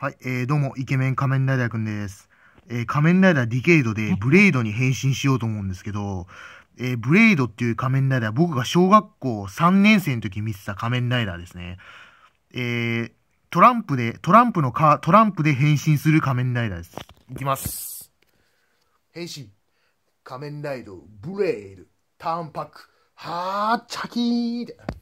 はい、えー、どうも、イケメン仮面ライダーくんです。えー、仮面ライダーディケイドでブレイドに変身しようと思うんですけど、えー、ブレイドっていう仮面ライダー、僕が小学校3年生の時見てた仮面ライダーですね。えー、トランプで、トランプのか、トランプで変身する仮面ライダーです。いきます。変身。仮面ライド、ブレイド、ターンパック、はー、チャキーって。